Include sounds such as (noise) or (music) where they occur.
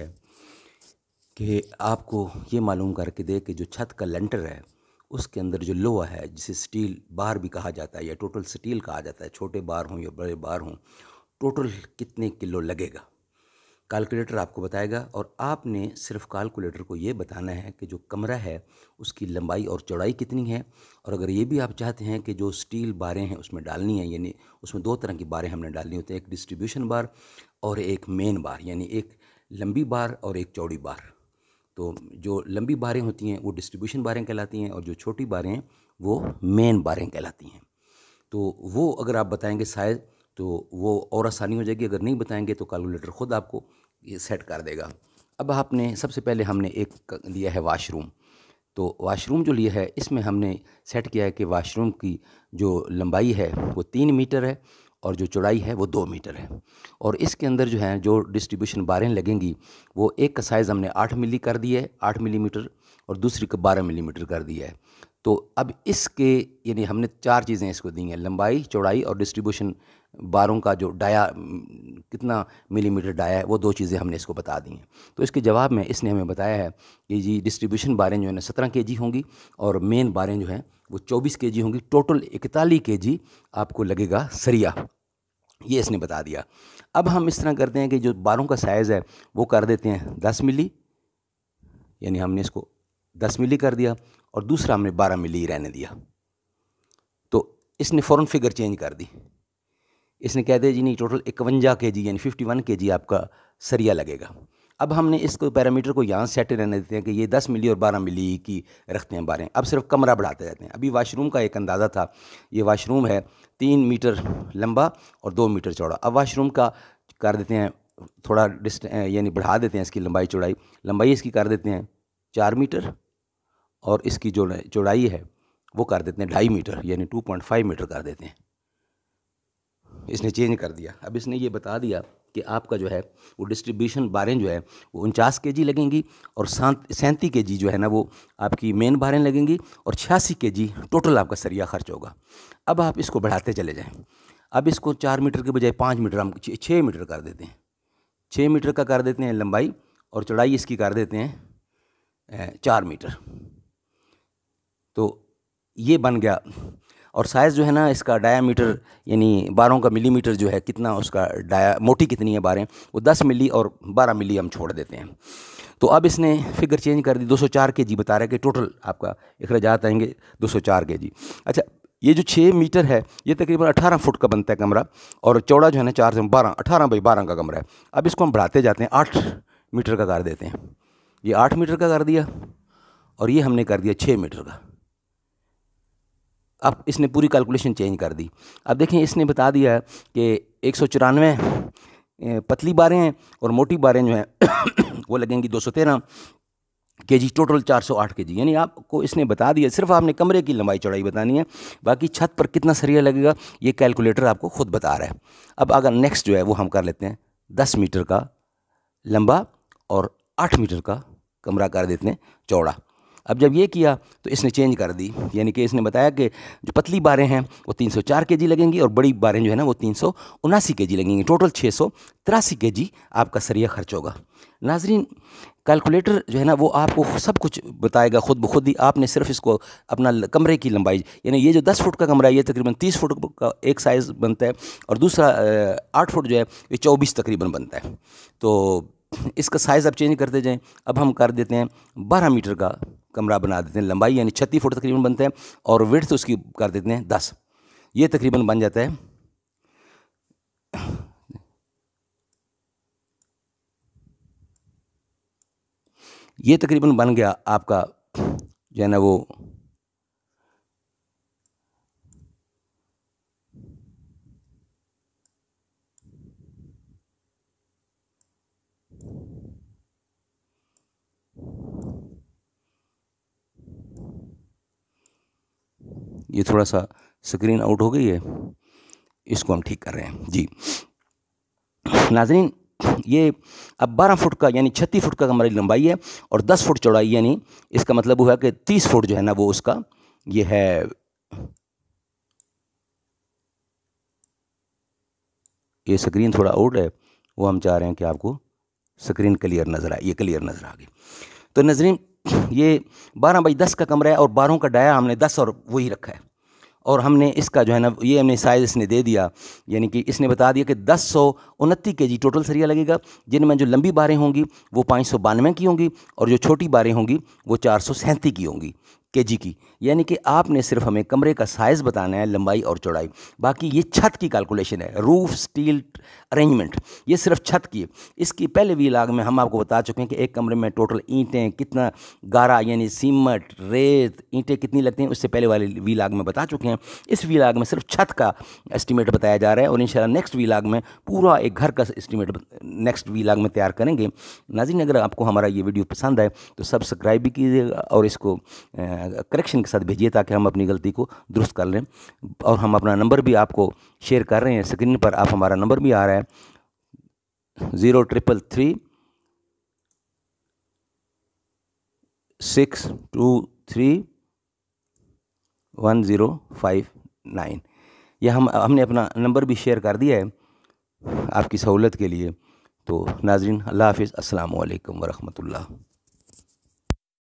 है कि आपको ये मालूम करके दे कि जो छत का लेंटर है उसके अंदर जो लोहा है जिसे स्टील बार भी कहा जाता है या टोटल स्टील कहा जाता है छोटे बार हों या बड़े बार हों टोटल कितने किलो लगेगा कैलकुलेटर आपको बताएगा और आपने सिर्फ कैलकुलेटर को ये बताना है कि जो कमरा है उसकी लंबाई और चौड़ाई कितनी है और अगर ये भी आप चाहते हैं कि जो स्टील बारें हैं उसमें डालनी है यानी उसमें दो तरह की बारें हमने डालनी होती हैं एक डिस्ट्रीब्यूशन बार और एक मेन बार यानी एक लंबी बार और एक चौड़ी बार तो जो लंबी बारें होती हैं वो डिस्ट्रीब्यूशन बारें कहलाती हैं और जो छोटी बारें हैं वो मेन बारें कहलाती हैं तो वो अगर आप बताएंगे साइज़ तो वो और आसानी हो जाएगी अगर नहीं बताएंगे तो कैलकुलेटर ख़ुद आपको ये सेट कर देगा अब आपने सबसे पहले हमने एक लिया है वाशरूम तो वाशरूम जो लिया है इसमें हमने सेट किया है कि वाशरूम की जो लंबाई है वो तीन मीटर है और जो चौड़ाई है वो दो मीटर है और इसके अंदर जो है जो डिस्ट्रीब्यूशन बारें लगेंगी वो एक का साइज़ हमने आठ मिली कर दिया है आठ मिलीमीटर और दूसरी का बारह मिलीमीटर कर दिया है तो अब इसके यानी हमने चार चीज़ें इसको दी हैं लंबाई चौड़ाई और डिस्ट्रीब्यूशन बारों का जो डाया कितना मिलीमीटर डाया है वो दो चीज़ें हमने इसको बता दी हैं तो इसके जवाब में इसने हमें बताया है कि जी डिस्ट्रीब्यूशन बारें जो है ना सत्रह के जी होंगी और मेन बारें जो हैं वो चौबीस के जी होंगी टोटल इकतालीस के जी आपको लगेगा सरिया ये इसने बता दिया अब हम इस तरह करते हैं कि जो बारों का साइज़ है वो कर देते हैं दस मिली यानी हमने इसको दस मिली कर दिया और दूसरा हमने बारह मिली रहने दिया तो इसने फ़ौरन फिगर चेंज कर दी इसने कह दिया जी नहीं टोटल इक्वंजा के जी यानी फिफ्टी वन के जी आपका सरिया लगेगा अब हमने इसको पैरामीटर को यहाँ सेट रहने देते हैं कि ये दस मिली और बारह मिली की रखते हैं बारह अब सिर्फ कमरा बढ़ाते रहते हैं अभी वाशरूम का एक अंदाज़ा था ये वाशरूम है तीन मीटर लंबा और दो मीटर चौड़ा अब वाशरूम का कर देते हैं थोड़ा डिस्ट यानी बढ़ा देते हैं इसकी लंबाई चौड़ाई लंबाई इसकी कर देते हैं चार मीटर और इसकी जो चौड़ाई है वो कर देते हैं ढाई मीटर यानी टू पॉइंट फाइव मीटर कर देते हैं इसने चेंज कर दिया अब इसने ये बता दिया कि आपका जो है वो डिस्ट्रीब्यूशन बारें जो है वो उनचास के जी लगेंगी और सैंती के जी जो है ना वो आपकी मेन बारें लगेंगी और छियासी के जी टोटल आपका सरिया खर्च होगा अब आप इसको बढ़ाते चले जाएँ अब इसको चार मीटर के बजाय पाँच मीटर हम छः मीटर कर देते हैं छः मीटर का कर देते हैं लंबाई और चौड़ाई इसकी कर देते हैं चार मीटर तो ये बन गया और साइज़ जो है ना इसका डायामीटर यानी बारों का मिलीमीटर जो है कितना उसका डाया मोटी कितनी है बारह वो दस मिली और बारह मिली हम छोड़ देते हैं तो अब इसने फिगर चेंज कर दी 204 जी बता रहा है कि टोटल आपका अखराजात आएंगे 204 जी अच्छा ये जो छः मीटर है ये तकरीबन अठारह फुट का बनता है कमरा और चौड़ा जो है ना चार से बारह अठारह बाई बारह का कमरा है अब इसको हम बढ़ाते जाते हैं आठ मीटर का कर देते हैं ये आठ मीटर का कर दिया और ये हमने कर दिया छः मीटर का अब इसने पूरी कैलकुलेशन चेंज कर दी अब देखें इसने बता दिया कि एक सौ चौरानवे पतली बारें हैं और मोटी बारें जो हैं (coughs) वो लगेंगी दो सौ तेरह के जी टोटल चार सौ आठ के जी यानी आपको इसने बता दिया सिर्फ आपने कमरे की लंबाई चौड़ाई बतानी है बाकी छत पर कितना सरिया लगेगा ये कैलकुलेटर आपको खुद बता रहा है अब अगर नेक्स्ट जो है वो हम कर लेते हैं दस मीटर का लंबा और आठ मीटर का कमरा कर देते हैं चौड़ा अब जब ये किया तो इसने चेंज कर दी यानी कि इसने बताया कि जो पतली बारें हैं वो 304 केजी लगेंगी और बड़ी बारें जो है ना वो तीन सौ जी लगेंगी टोटल छः सौ तिरासी के जी आपका सरिया खर्च होगा नाजरीन कैलकुलेटर जो है ना वो आपको सब कुछ बताएगा खुद ब खुद ही आपने सिर्फ इसको अपना कमरे की लंबाई यानी ये जो दस फुट का कमरा है ये तकरीबन तीस फुट का एक साइज़ बनता है और दूसरा आठ फुट जो है ये चौबीस तकरीबन बनता है तो इसका साइज़ आप चेंज करते जाएँ अब हम कर देते हैं बारह मीटर का कमरा बना देते हैं लंबाई यानी छत्तीस फुट तकरीबन बनता है और विर्थ उसकी कर देते हैं दस ये तकरीबन बन जाता है ये तकरीबन बन गया आपका जो है ना वो ये थोड़ा सा स्क्रीन आउट हो गई है इसको हम ठीक कर रहे हैं जी नाजरीन ये अब 12 फुट का यानी छत्तीस फुट का हमारी लंबाई है और 10 फुट चौड़ाई यानी इसका मतलब हुआ कि 30 फुट जो है ना वो उसका ये है ये स्क्रीन थोड़ा आउट है वो हम चाह रहे हैं कि आपको स्क्रीन क्लियर नज़र आए ये क्लियर नज़र आ गई तो नजरीन (coughs) ये बारह बाई दस का कमरा है और बारहों का डाया हमने दस और वही रखा है और हमने इसका जो है ना ये हमने साइज़ इसने दे दिया यानी कि इसने बता दिया कि दस सौ उनतीस के जी टोटल सरिया लगेगा जिनमें जो लंबी बारें होंगी वो पाँच सौ बानवे की होंगी और जो छोटी बारें होंगी वो चार सौ सैंतीस की होंगी के जी की यानी कि आपने सिर्फ हमें कमरे का साइज़ बताना है लंबाई और चौड़ाई बाकी ये छत की कैलकुलेशन है रूफ स्टील अरेंजमेंट ये सिर्फ छत की है इसकी पहले भी लाग में हम आपको बता चुके हैं कि एक कमरे में टोटल ईंटें कितना गारा यानी सीमट रेत ईंटें कितनी लगती हैं उससे पहले वाले वी लाग में बता चुके हैं इस वी लाग में सिर्फ छत का एस्टिमेट बताया जा रहा है और इन नेक्स्ट वी लाग में पूरा एक घर का एस्टिमेट नेक्स्ट वी लाग में तैयार करेंगे नाजिन अगर आपको हमारा ये वीडियो पसंद आए तो सब्सक्राइब भी कीजिएगा और इसको करेक्शन के साथ भेजिए ताकि हम अपनी गलती को दुरुस्त कर लें और हम अपना नंबर भी आपको शेयर कर रहे हैं स्क्रीन पर आप हमारा नंबर भी आ रहा है zero triple three six two three one zero five nine यह हम हमने अपना नंबर भी शेयर कर दिया है आपकी सहूलत के लिए तो नाजरीन अल्लाह हाफिज़ अल्लाम वरहमल